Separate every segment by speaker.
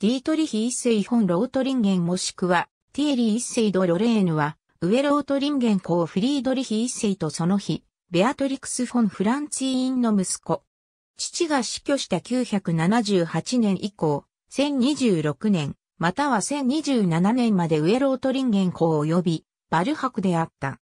Speaker 1: ディートリヒ一世本ロートリンゲンもしくは、ティエリー一世ド・ロレーヌは、ウェロートリンゲン公フリードリヒ一世とその日、ベアトリクス・フォン・フランツィーンの息子。父が死去した978年以降、1026年、または1027年までウェロートリンゲン公及び、バルハクであった。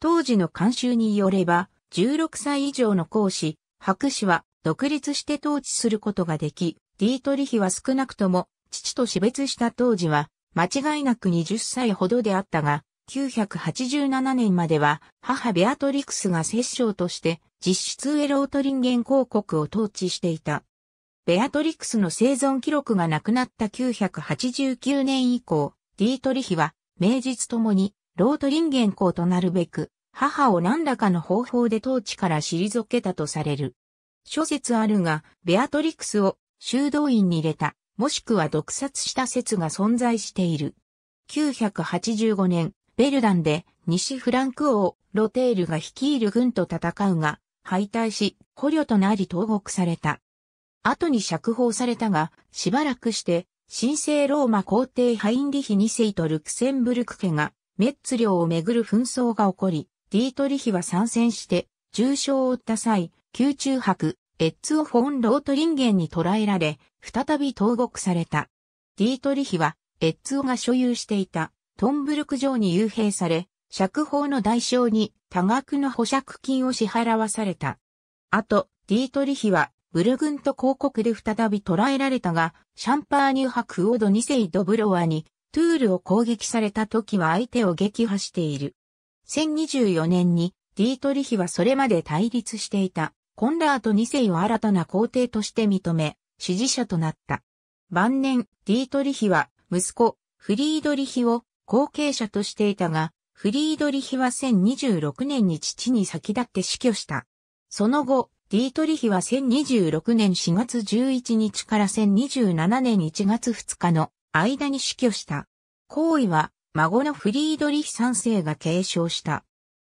Speaker 1: 当時の慣習によれば、16歳以上の公使、博士は独立して統治することができ、ディートリヒは少なくとも父と死別した当時は間違いなく20歳ほどであったが、987年までは母ベアトリクスが摂政として実質ウェロートリンゲン公国を統治していた。ベアトリクスの生存記録がなくなった989年以降、ディートリヒは名実ともにロートリンゲン公となるべく、母を何らかの方法で統治から退けたとされる。諸説あるが、ベアトリクスを修道院に入れた、もしくは毒殺した説が存在している。985年、ベルダンで西フランク王ロテールが率いる軍と戦うが、敗退し、捕虜となり投獄された。後に釈放されたが、しばらくして、神聖ローマ皇帝ハインリヒ2世とルクセンブルク家が、メッツ領をめぐる紛争が起こり、ディートリヒは参戦して、重傷を負った際、宮中博、エッツオ・フォン・ロートリンゲンに捕らえられ、再び投獄された。ディートリヒは、エッツオが所有していたトンブルク城に幽閉され、釈放の代償に多額の保釈金を支払わされた。あと、ディートリヒは、ブルグント広告で再び捕らえられたが、シャンパーニュクオード2世ドブロワに、トゥールを攻撃された時は相手を撃破している。1024年に、ディートリヒはそれまで対立していたコンラート2世を新たな皇帝として認め、支持者となった。晩年、ディートリヒは、息子、フリードリヒを後継者としていたが、フリードリヒは1026年に父に先立って死去した。その後、ディートリヒは1026年4月11日から1027年1月2日の間に死去した。行為は孫のフリードリヒ3世が継承した。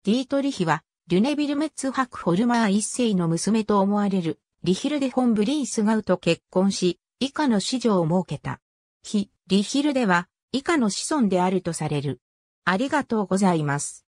Speaker 1: ディートリヒはリュネビルメッツク・ホルマー一世の娘と思われるリヒルデ・ホン・ブリースガウと結婚し、以下の子女を設けた。非、リヒルデは以下の子孫であるとされる。ありがとうございます。